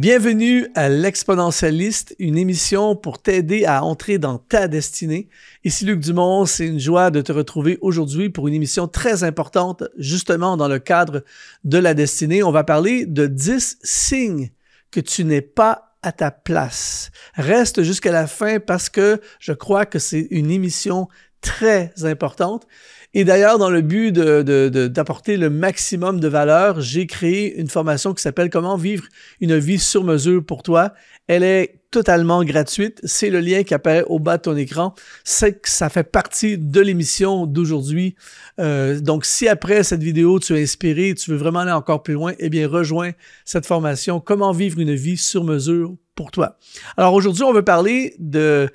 Bienvenue à l'Exponentialiste, une émission pour t'aider à entrer dans ta destinée. Ici Luc Dumont, c'est une joie de te retrouver aujourd'hui pour une émission très importante, justement dans le cadre de la destinée. On va parler de 10 signes que tu n'es pas à ta place. Reste jusqu'à la fin parce que je crois que c'est une émission très importante. Et d'ailleurs, dans le but d'apporter de, de, le maximum de valeur, j'ai créé une formation qui s'appelle Comment vivre une vie sur mesure pour toi. Elle est totalement gratuite. C'est le lien qui apparaît au bas de ton écran. C'est que ça fait partie de l'émission d'aujourd'hui. Euh, donc, si après cette vidéo, tu es inspiré, tu veux vraiment aller encore plus loin, eh bien, rejoins cette formation Comment vivre une vie sur mesure pour toi. Alors, aujourd'hui, on veut parler de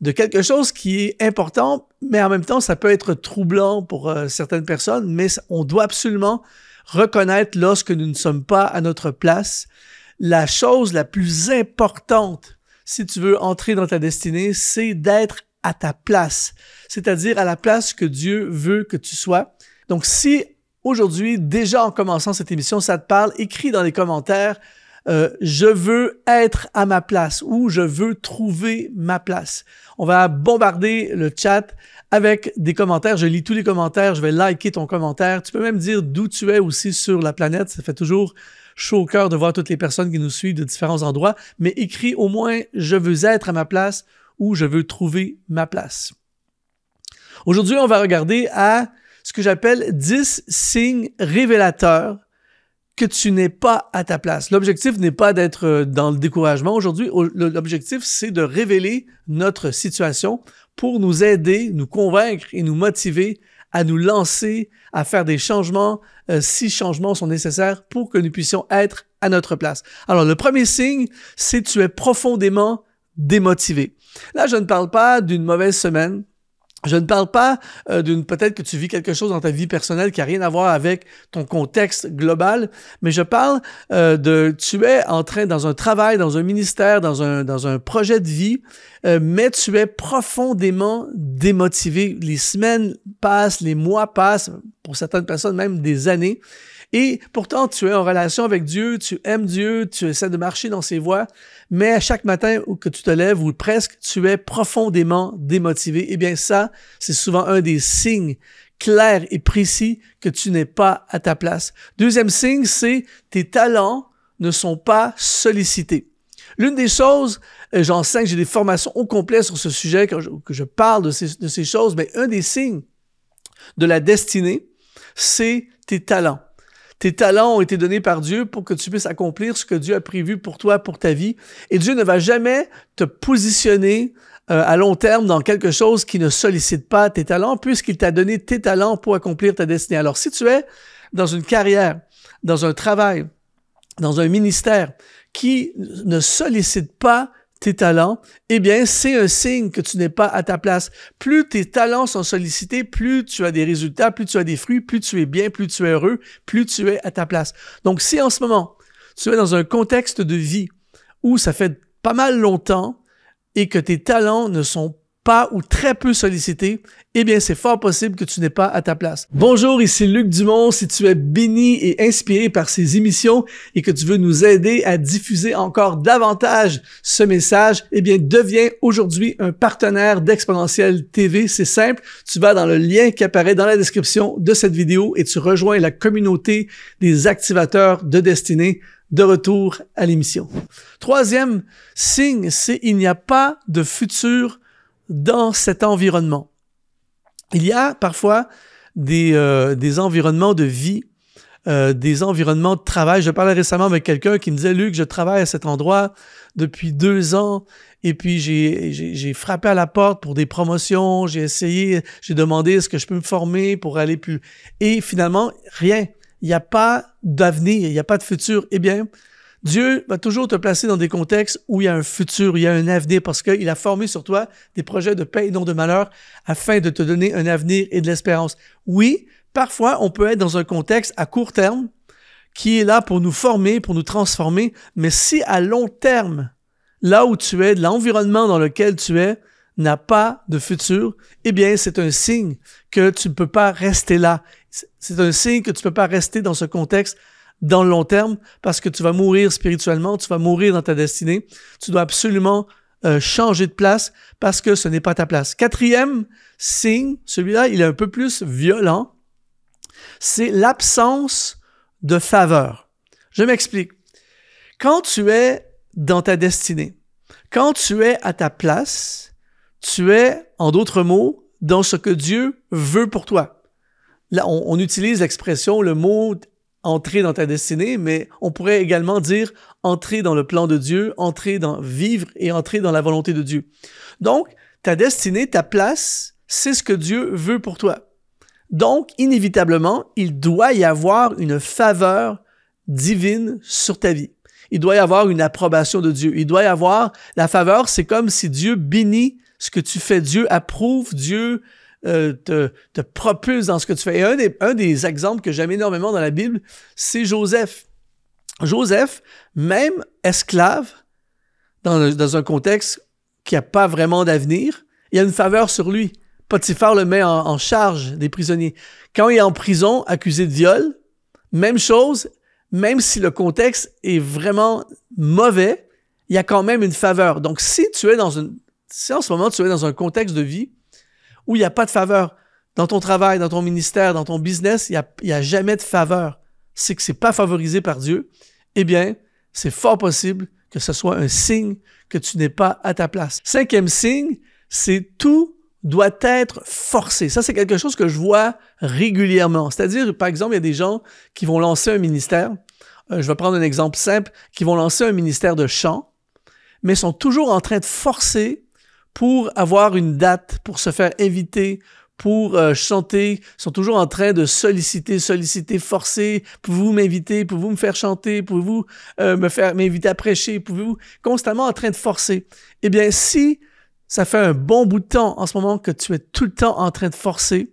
de quelque chose qui est important, mais en même temps, ça peut être troublant pour euh, certaines personnes, mais on doit absolument reconnaître lorsque nous ne sommes pas à notre place. La chose la plus importante, si tu veux entrer dans ta destinée, c'est d'être à ta place, c'est-à-dire à la place que Dieu veut que tu sois. Donc si aujourd'hui, déjà en commençant cette émission, ça te parle, écris dans les commentaires euh, je veux être à ma place ou je veux trouver ma place. On va bombarder le chat avec des commentaires. Je lis tous les commentaires. Je vais liker ton commentaire. Tu peux même dire d'où tu es aussi sur la planète. Ça fait toujours chaud au cœur de voir toutes les personnes qui nous suivent de différents endroits. Mais écris au moins je veux être à ma place ou je veux trouver ma place. Aujourd'hui, on va regarder à ce que j'appelle 10 signes révélateurs que tu n'es pas à ta place. L'objectif n'est pas d'être euh, dans le découragement aujourd'hui. L'objectif, c'est de révéler notre situation pour nous aider, nous convaincre et nous motiver à nous lancer, à faire des changements euh, si changements sont nécessaires pour que nous puissions être à notre place. Alors, le premier signe, c'est tu es profondément démotivé. Là, je ne parle pas d'une mauvaise semaine, je ne parle pas euh, d'une peut-être que tu vis quelque chose dans ta vie personnelle qui n'a rien à voir avec ton contexte global, mais je parle euh, de tu es en train dans un travail, dans un ministère, dans un, dans un projet de vie, euh, mais tu es profondément démotivé. Les semaines passent, les mois passent, pour certaines personnes même des années, et pourtant, tu es en relation avec Dieu, tu aimes Dieu, tu essaies de marcher dans ses voies, mais à chaque matin que tu te lèves ou presque, tu es profondément démotivé. Eh bien, ça, c'est souvent un des signes clairs et précis que tu n'es pas à ta place. Deuxième signe, c'est tes talents ne sont pas sollicités. L'une des choses, euh, j'enseigne, j'ai des formations au complet sur ce sujet, que je parle de ces, de ces choses, mais un des signes de la destinée, c'est tes talents. Tes talents ont été donnés par Dieu pour que tu puisses accomplir ce que Dieu a prévu pour toi, pour ta vie. Et Dieu ne va jamais te positionner euh, à long terme dans quelque chose qui ne sollicite pas tes talents, puisqu'il t'a donné tes talents pour accomplir ta destinée. Alors si tu es dans une carrière, dans un travail, dans un ministère qui ne sollicite pas tes talents, eh bien, c'est un signe que tu n'es pas à ta place. Plus tes talents sont sollicités, plus tu as des résultats, plus tu as des fruits, plus tu es bien, plus tu es heureux, plus tu es à ta place. Donc, si en ce moment, tu es dans un contexte de vie où ça fait pas mal longtemps et que tes talents ne sont ou très peu sollicité, eh bien c'est fort possible que tu n'es pas à ta place. Bonjour, ici Luc Dumont. Si tu es béni et inspiré par ces émissions et que tu veux nous aider à diffuser encore davantage ce message, eh bien deviens aujourd'hui un partenaire d'Exponentiel TV. C'est simple, tu vas dans le lien qui apparaît dans la description de cette vidéo et tu rejoins la communauté des activateurs de destinée de retour à l'émission. Troisième signe, c'est il n'y a pas de futur dans cet environnement. Il y a parfois des, euh, environnements de vie, euh, des environnements de travail. Je parlais récemment avec quelqu'un qui me disait, Luc, je travaille à cet endroit depuis deux ans et puis j'ai frappé à la porte pour des promotions, j'ai essayé, j'ai demandé est-ce que je peux me former pour aller plus... Et finalement, rien. Il n'y a pas d'avenir, il n'y a pas de futur. Eh bien, Dieu va toujours te placer dans des contextes où il y a un futur, il y a un avenir, parce qu'il a formé sur toi des projets de paix et non de malheur afin de te donner un avenir et de l'espérance. Oui, parfois, on peut être dans un contexte à court terme qui est là pour nous former, pour nous transformer, mais si à long terme, là où tu es, l'environnement dans lequel tu es, n'a pas de futur, eh bien, c'est un signe que tu ne peux pas rester là. C'est un signe que tu ne peux pas rester dans ce contexte dans le long terme parce que tu vas mourir spirituellement, tu vas mourir dans ta destinée. Tu dois absolument euh, changer de place parce que ce n'est pas ta place. Quatrième signe, celui-là, il est un peu plus violent, c'est l'absence de faveur. Je m'explique. Quand tu es dans ta destinée, quand tu es à ta place, tu es, en d'autres mots, dans ce que Dieu veut pour toi. Là, on, on utilise l'expression, le mot entrer dans ta destinée, mais on pourrait également dire entrer dans le plan de Dieu, entrer dans vivre et entrer dans la volonté de Dieu. Donc, ta destinée, ta place, c'est ce que Dieu veut pour toi. Donc, inévitablement, il doit y avoir une faveur divine sur ta vie. Il doit y avoir une approbation de Dieu. Il doit y avoir la faveur, c'est comme si Dieu bénit ce que tu fais. Dieu approuve, Dieu euh, te, propulse dans ce que tu fais. Et un des, exemples que j'aime énormément dans la Bible, c'est Joseph. Joseph, même esclave, dans, un contexte qui n'a pas vraiment d'avenir, il y a une faveur sur lui. Potiphar le met en, en, charge des prisonniers. Quand il est en prison, accusé de viol, même chose, même si le contexte est vraiment mauvais, il y a quand même une faveur. Donc, si tu es dans une, si en ce moment tu es dans un contexte de vie où il n'y a pas de faveur. Dans ton travail, dans ton ministère, dans ton business, il n'y a, jamais de faveur. C'est que ce n'est pas favorisé par Dieu. Eh bien, c'est fort possible que ce soit un signe que tu n'es pas à ta place. Cinquième signe, c'est tout doit être forcé. Ça, c'est quelque chose que je vois régulièrement. C'est-à-dire, par exemple, il y a des gens qui vont lancer un ministère. Euh, je vais prendre un exemple simple, qui vont lancer un ministère de chant, mais sont toujours en train de forcer pour avoir une date, pour se faire inviter, pour euh, chanter, sont toujours en train de solliciter, solliciter, forcer. pour vous m'inviter? pour vous me faire chanter? Pouvez-vous euh, me faire m'inviter à prêcher? Pouvez-vous constamment en train de forcer? Eh bien, si ça fait un bon bout de temps en ce moment que tu es tout le temps en train de forcer,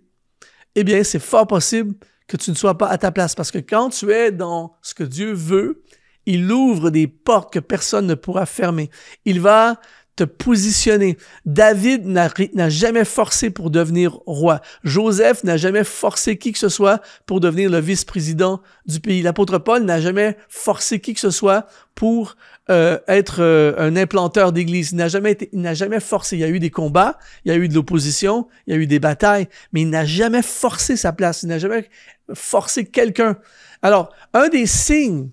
eh bien, c'est fort possible que tu ne sois pas à ta place parce que quand tu es dans ce que Dieu veut, il ouvre des portes que personne ne pourra fermer. Il va te positionner. David n'a jamais forcé pour devenir roi. Joseph n'a jamais forcé qui que ce soit pour devenir le vice-président du pays. L'apôtre Paul n'a jamais forcé qui que ce soit pour euh, être euh, un implanteur d'église. Il n'a jamais, été, jamais forcé. Il y a eu des combats, il y a eu de l'opposition, il y a eu des batailles, mais il n'a jamais forcé sa place. Il n'a jamais forcé quelqu'un. Alors, un des signes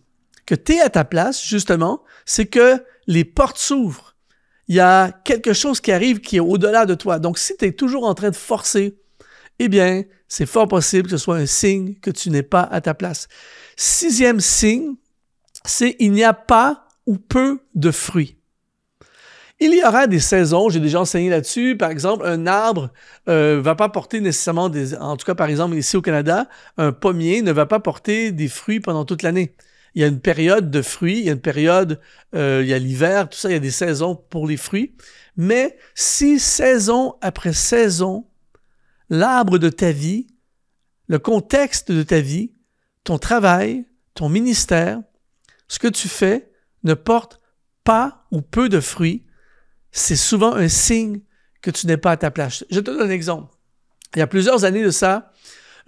que tu es à ta place, justement, c'est que les portes s'ouvrent il y a quelque chose qui arrive qui est au-delà de toi. Donc, si tu es toujours en train de forcer, eh bien, c'est fort possible que ce soit un signe que tu n'es pas à ta place. Sixième signe, c'est il n'y a pas ou peu de fruits. Il y aura des saisons, j'ai déjà enseigné là-dessus. Par exemple, un arbre ne euh, va pas porter nécessairement des. En tout cas, par exemple, ici au Canada, un pommier ne va pas porter des fruits pendant toute l'année il y a une période de fruits, il y a une période, euh, il y a l'hiver, tout ça, il y a des saisons pour les fruits. Mais si saison après saison, l'arbre de ta vie, le contexte de ta vie, ton travail, ton ministère, ce que tu fais ne porte pas ou peu de fruits, c'est souvent un signe que tu n'es pas à ta place. Je te donne un exemple. Il y a plusieurs années de ça,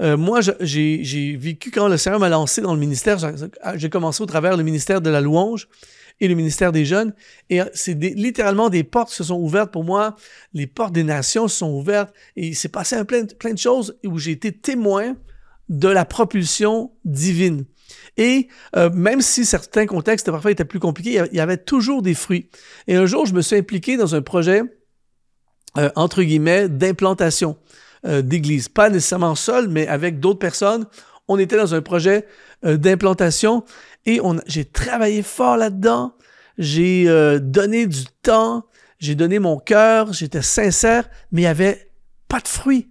euh, moi, j'ai vécu quand le Seigneur m'a lancé dans le ministère. J'ai commencé au travers le ministère de la louange et le ministère des jeunes. Et euh, c'est littéralement des portes se sont ouvertes pour moi. Les portes des nations se sont ouvertes. Et il s'est passé un plein, plein de choses où j'ai été témoin de la propulsion divine. Et euh, même si certains contextes parfois étaient plus compliqués, il y avait toujours des fruits. Et un jour, je me suis impliqué dans un projet, entre guillemets, d'implantation. Euh, d'église. Pas nécessairement seul, mais avec d'autres personnes. On était dans un projet euh, d'implantation et j'ai travaillé fort là-dedans. J'ai euh, donné du temps, j'ai donné mon cœur, j'étais sincère, mais il n'y avait pas de fruits.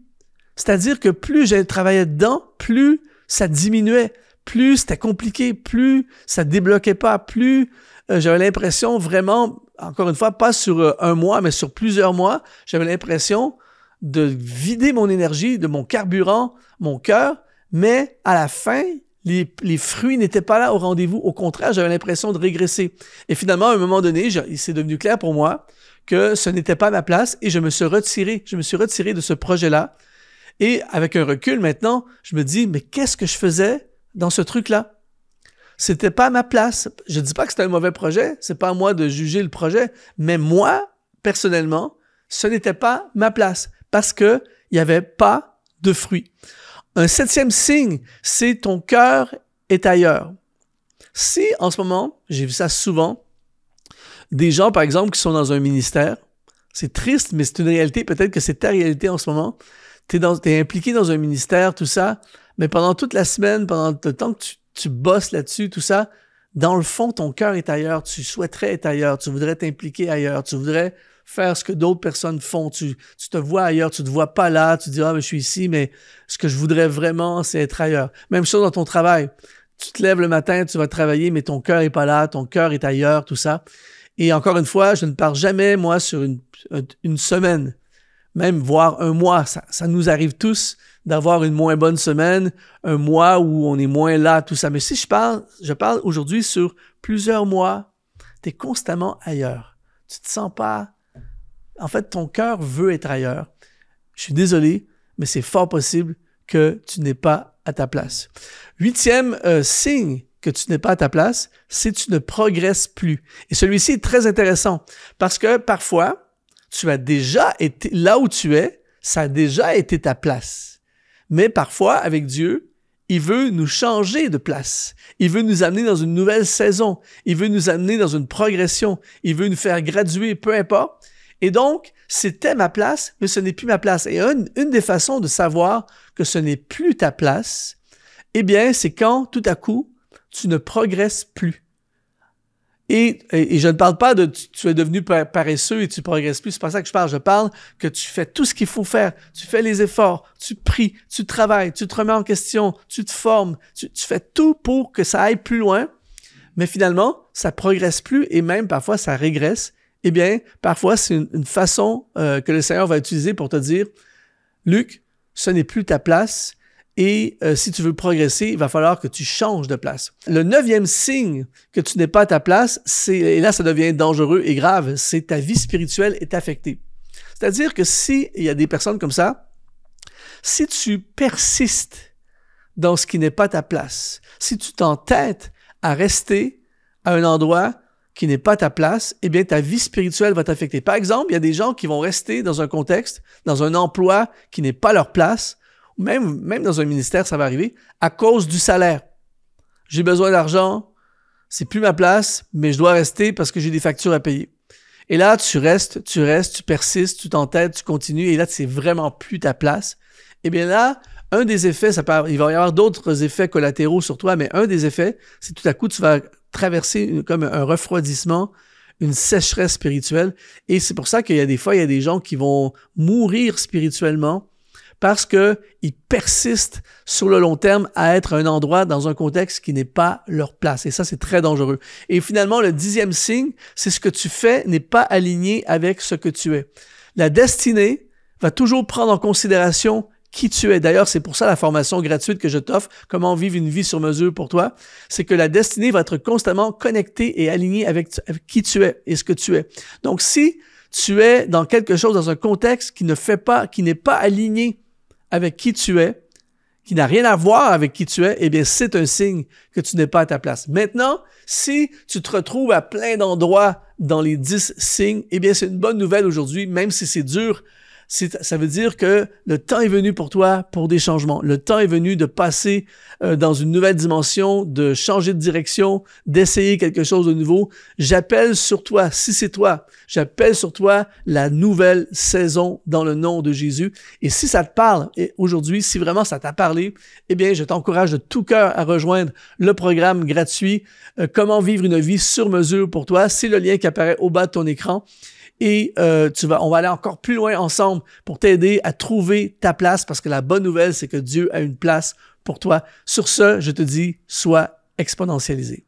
C'est-à-dire que plus j'ai travaillé dedans, plus ça diminuait, plus c'était compliqué, plus ça débloquait pas, plus j'avais l'impression vraiment, encore une fois, pas sur un mois, mais sur plusieurs mois, j'avais l'impression de vider mon énergie, de mon carburant, mon cœur, mais à la fin, les, fruits n'étaient pas là au rendez-vous. Au contraire, j'avais l'impression de régresser. Et finalement, à un moment donné, c'est devenu clair pour moi que ce n'était pas ma place et je me suis retiré. Je me suis retiré de ce projet-là. Et avec un recul maintenant, je me dis, mais qu'est-ce que je faisais dans ce truc-là? C'était pas ma place. Je dis pas que c'était un mauvais projet. C'est pas à moi de juger le projet. Mais moi, personnellement, ce n'était pas ma place parce qu'il n'y avait pas de fruits. Un septième signe, c'est ton cœur est ailleurs. Si en ce moment, j'ai vu ça souvent, des gens par exemple qui sont dans un ministère, c'est triste, mais c'est une réalité, peut-être que c'est ta réalité en ce moment, tu es, impliqué dans un ministère, tout ça, mais pendant toute la semaine, pendant le temps que tu, tu bosses là-dessus, tout ça, dans le fond, ton cœur est ailleurs, tu souhaiterais être ailleurs, tu voudrais t'impliquer ailleurs, tu voudrais faire ce que d'autres personnes font. Tu, tu te vois ailleurs, tu te vois pas là, tu te dis, ah, mais je suis ici, mais ce que je voudrais vraiment, c'est être ailleurs. Même chose dans ton travail. Tu te lèves le matin, tu vas travailler, mais ton cœur est pas là, ton cœur est ailleurs, tout ça. Et encore une fois, je ne pars jamais, moi, sur une, une semaine, même voire un mois. Ça, ça nous arrive tous d'avoir une moins bonne semaine, un mois où on est moins là, tout ça. Mais si je parle, je parle aujourd'hui sur plusieurs mois, tu es constamment ailleurs. Tu te sens pas en fait, ton cœur veut être ailleurs. Je suis désolé, mais c'est fort possible que tu n'es pas à ta place. Huitième euh, signe que tu n'es pas à ta place, c'est que tu ne progresses plus. Et celui-ci est très intéressant parce que parfois, tu as déjà été là où tu es, ça a déjà été ta place. Mais parfois, avec Dieu, il veut nous changer de place. Il veut nous amener dans une nouvelle saison. Il veut nous amener dans une progression. Il veut nous faire graduer, peu importe. Et donc, c'était ma place, mais ce n'est plus ma place. Et une, des façons de savoir que ce n'est plus ta place, eh bien, c'est quand tout à coup, tu ne progresses plus. Et, je ne parle pas de tu, es devenu paresseux et tu progresses plus. C'est pas ça que je parle. Je parle que tu fais tout ce qu'il faut faire. Tu fais les efforts. Tu pries. Tu travailles. Tu te remets en question. Tu te formes. Tu, tu fais tout pour que ça aille plus loin. Mais finalement, ça progresse plus et même parfois ça régresse eh bien, parfois, c'est une, façon euh, que le Seigneur va utiliser pour te dire, Luc, ce n'est plus ta place et euh, si tu veux progresser, il va falloir que tu changes de place. Le neuvième signe que tu n'es pas à ta place, c'est, et là, ça devient dangereux et grave, c'est ta vie spirituelle est affectée. C'est-à-dire que si il y a des personnes comme ça, si tu persistes dans ce qui n'est pas ta place, si tu t'entêtes à rester à un endroit qui n'est pas ta place, eh bien, ta vie spirituelle va t'affecter. Par exemple, il y a des gens qui vont rester dans un contexte, dans un emploi qui n'est pas leur place, même, même dans un ministère, ça va arriver, à cause du salaire. J'ai besoin d'argent, c'est plus ma place, mais je dois rester parce que j'ai des factures à payer. Et là, tu restes, tu restes, tu persistes, tu t'entêtes, tu continues, et là, c'est vraiment plus ta place. Eh bien là, un des effets, ça peut, il va y avoir d'autres effets collatéraux sur toi, mais un des effets, c'est tout à coup, tu vas traverser comme un refroidissement, une sécheresse spirituelle. Et c'est pour ça qu'il y a des fois, il y a des gens qui vont mourir spirituellement parce qu'ils persistent sur le long terme à être à un endroit dans un contexte qui n'est pas leur place. Et ça, c'est très dangereux. Et finalement, le dixième signe, c'est ce que tu fais n'est pas aligné avec ce que tu es. La destinée va toujours prendre en considération qui tu es. D'ailleurs, c'est pour ça la formation gratuite que je t'offre, comment vivre une vie sur mesure pour toi. C'est que la destinée va être constamment connectée et alignée avec, qui tu es et ce que tu es. Donc, si tu es dans quelque chose, dans un contexte qui ne fait pas, qui n'est pas aligné avec qui tu es, qui n'a rien à voir avec qui tu es, eh bien, c'est un signe que tu n'es pas à ta place. Maintenant, si tu te retrouves à plein d'endroits dans les dix signes, eh bien, c'est une bonne nouvelle aujourd'hui, même si c'est dur ça veut dire que le temps est venu pour toi pour des changements. Le temps est venu de passer euh, dans une nouvelle dimension, de changer de direction, d'essayer quelque chose de nouveau. J'appelle sur toi, si c'est toi, j'appelle sur toi la nouvelle saison dans le nom de Jésus. Et si ça te parle et aujourd'hui, si vraiment ça t'a parlé, eh bien, je t'encourage de tout cœur à rejoindre le programme gratuit euh, Comment vivre une vie sur mesure pour toi. C'est le lien qui apparaît au bas de ton écran et euh, tu vas, on va aller encore plus loin ensemble pour t'aider à trouver ta place parce que la bonne nouvelle, c'est que Dieu a une place pour toi. Sur ce, je te dis, sois exponentialisé.